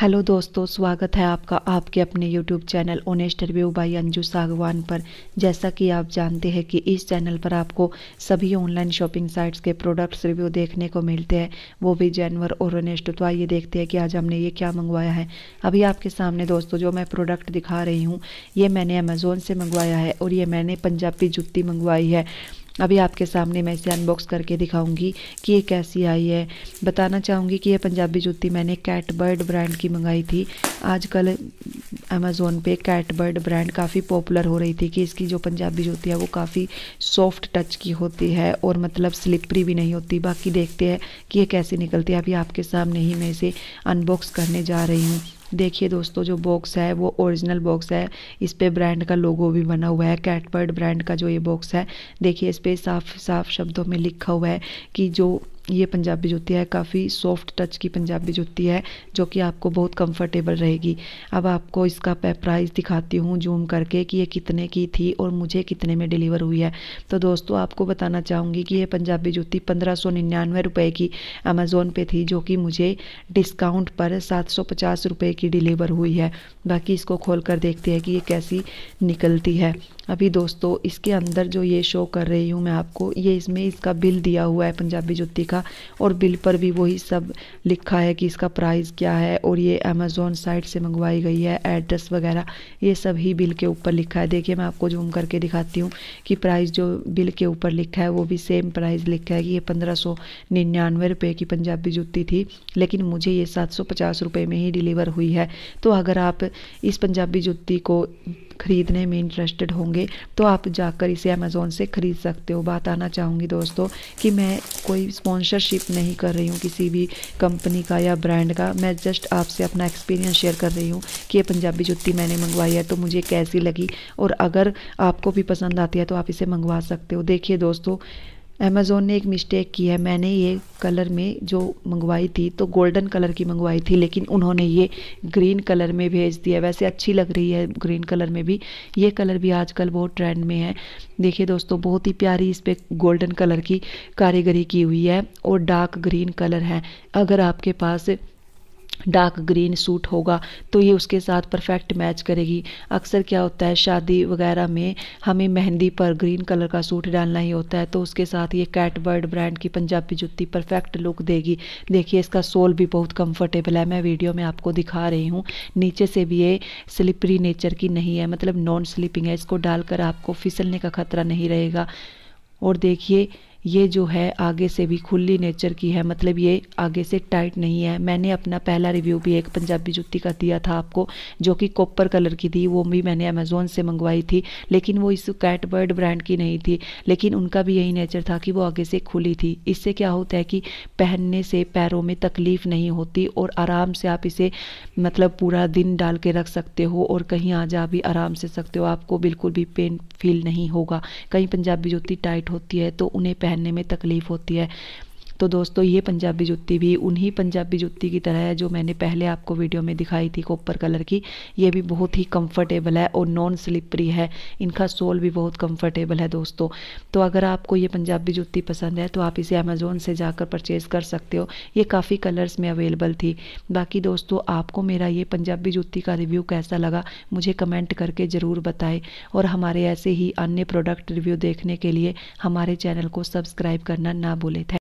hello दोस्तों स्वागत है आपका आपके अपने YouTube channel honest review by Anju Sagwan पर जैसा कि आप जानते हैं कि इस चैनल पर आपको सभी ऑनलाइन शॉपिंग साइट्स के प्रोडक्ट्स रिव्यू देखने को मिलते हैं वो भी जैनवर और ओनेस्ट तो आइए देखते हैं कि आज हमने ये क्या मंगवाया है अभी आपके सामने दोस्तों जो मैं प्रोडक्ट दिखा रही हूँ ये मैंने अमेज़ोन से मंगवाया है और ये मैंने पंजाबी जुत्ती मंगवाई है अभी आपके सामने मैं इसे अनबॉक्स करके दिखाऊंगी कि ये कैसी आई है बताना चाहूँगी कि ये पंजाबी जूती मैंने कैटबर्ड ब्रांड की मंगाई थी आजकल अमेज़ोन पे कैटबर्ड ब्रांड काफ़ी पॉपुलर हो रही थी कि इसकी जो पंजाबी जूती है वो काफ़ी सॉफ्ट टच की होती है और मतलब स्लिपरी भी नहीं होती बाकी देखते हैं कि ये कैसी निकलती है अभी आपके सामने ही मैं इसे अनबॉक्स करने जा रही हूँ देखिए दोस्तों जो बॉक्स है वो ओरिजिनल बॉक्स है इस पर ब्रांड का लोगो भी बना हुआ है कैटबर्ड ब्रांड का जो ये बॉक्स है देखिए इस पर साफ साफ शब्दों में लिखा हुआ है कि जो ये पंजाबी जूती है काफ़ी सॉफ्ट टच की पंजाबी जूती है जो कि आपको बहुत कंफर्टेबल रहेगी अब आपको इसका प्राइस दिखाती हूँ जूम करके कि ये कितने की थी और मुझे कितने में डिलीवर हुई है तो दोस्तों आपको बताना चाहूँगी कि ये पंजाबी जूती पंद्रह सौ निन्यानवे रुपये की अमेज़ोन पे थी जो कि मुझे डिस्काउंट पर सात सौ पचास रुपये की डिलीवर हुई है बाकी इसको खोल कर देखते हैं कि ये कैसी निकलती है अभी दोस्तों इसके अंदर जो ये शो कर रही हूँ मैं आपको ये इसमें इसका बिल दिया हुआ है पंजाबी जुत्ती का और बिल पर भी वही सब लिखा है कि इसका प्राइस क्या है और ये अमेज़ोन साइट से मंगवाई गई है एड्रेस वगैरह ये सब ही बिल के ऊपर लिखा है देखिए मैं आपको जूम करके दिखाती हूँ कि प्राइस जो बिल के ऊपर लिखा है वो भी सेम प्राइस लिखा है कि ये पंद्रह सौ निन्यानवे की पंजाबी जुत्ती थी लेकिन मुझे ये सात सौ पचास में ही डिलीवर हुई जुत्ती है तो अगर आप इस पंजाबी जुत्ती को ख़रीदने में इंटरेस्टेड होंगे तो आप जाकर इसे अमेज़ोन से ख़रीद सकते हो बात आना चाहूँगी दोस्तों कि मैं कोई स्पॉन्सरशिप नहीं कर रही हूँ किसी भी कंपनी का या ब्रांड का मैं जस्ट आपसे अपना एक्सपीरियंस शेयर कर रही हूँ कि ये पंजाबी जुत्ती मैंने मंगवाई है तो मुझे कैसी लगी और अगर आपको भी पसंद आती है तो आप इसे मंगवा सकते हो देखिए दोस्तों अमेज़ोन ने एक मिस्टेक की है मैंने ये कलर में जो मंगवाई थी तो गोल्डन कलर की मंगवाई थी लेकिन उन्होंने ये ग्रीन कलर में भेज दिया वैसे अच्छी लग रही है ग्रीन कलर में भी ये कलर भी आजकल बहुत ट्रेंड में है देखिए दोस्तों बहुत ही प्यारी इस पर गोल्डन कलर की कारीगरी की हुई है और डार्क ग्रीन कलर है अगर आपके पास डार्क ग्रीन सूट होगा तो ये उसके साथ परफेक्ट मैच करेगी अक्सर क्या होता है शादी वगैरह में हमें मेहंदी पर ग्रीन कलर का सूट डालना ही होता है तो उसके साथ ये कैटबर्ड ब्रांड की पंजाबी जुत्ती परफेक्ट लुक देगी देखिए इसका सोल भी बहुत कंफर्टेबल है मैं वीडियो में आपको दिखा रही हूँ नीचे से भी ये स्लिपरी नेचर की नहीं है मतलब नॉन स्लिपिंग है इसको डालकर आपको फिसलने का खतरा नहीं रहेगा और देखिए ये जो है आगे से भी खुली नेचर की है मतलब ये आगे से टाइट नहीं है मैंने अपना पहला रिव्यू भी एक पंजाबी जुत्ती का दिया था आपको जो कि कॉपर कलर की थी वो भी मैंने अमेज़ोन से मंगवाई थी लेकिन वो इस कैटबर्ड ब्रांड की नहीं थी लेकिन उनका भी यही नेचर था कि वो आगे से खुली थी इससे क्या होता है कि पहनने से पैरों में तकलीफ़ नहीं होती और आराम से आप इसे मतलब पूरा दिन डाल के रख सकते हो और कहीं आ जा भी आराम से सकते हो आपको बिल्कुल भी पेन फील नहीं होगा कहीं पंजाबी जुत्ती टाइट होती है तो उन्हें पहनने में तकलीफ़ होती है तो दोस्तों ये पंजाबी जुत्ती भी उन्हीं पंजाबी जुत्ती की तरह है जो मैंने पहले आपको वीडियो में दिखाई थी कॉपर कलर की ये भी बहुत ही कंफर्टेबल है और नॉन स्लिपरी है इनका सोल भी बहुत कंफर्टेबल है दोस्तों तो अगर आपको ये पंजाबी जुत्ती पसंद है तो आप इसे अमेज़ोन से जाकर परचेज़ कर सकते हो ये काफ़ी कलर्स में अवेलेबल थी बाकी दोस्तों आपको मेरा ये पंजाबी जुत्ती का रिव्यू कैसा लगा मुझे कमेंट करके ज़रूर बताएं और हमारे ऐसे ही अन्य प्रोडक्ट रिव्यू देखने के लिए हमारे चैनल को सब्सक्राइब करना ना भूलें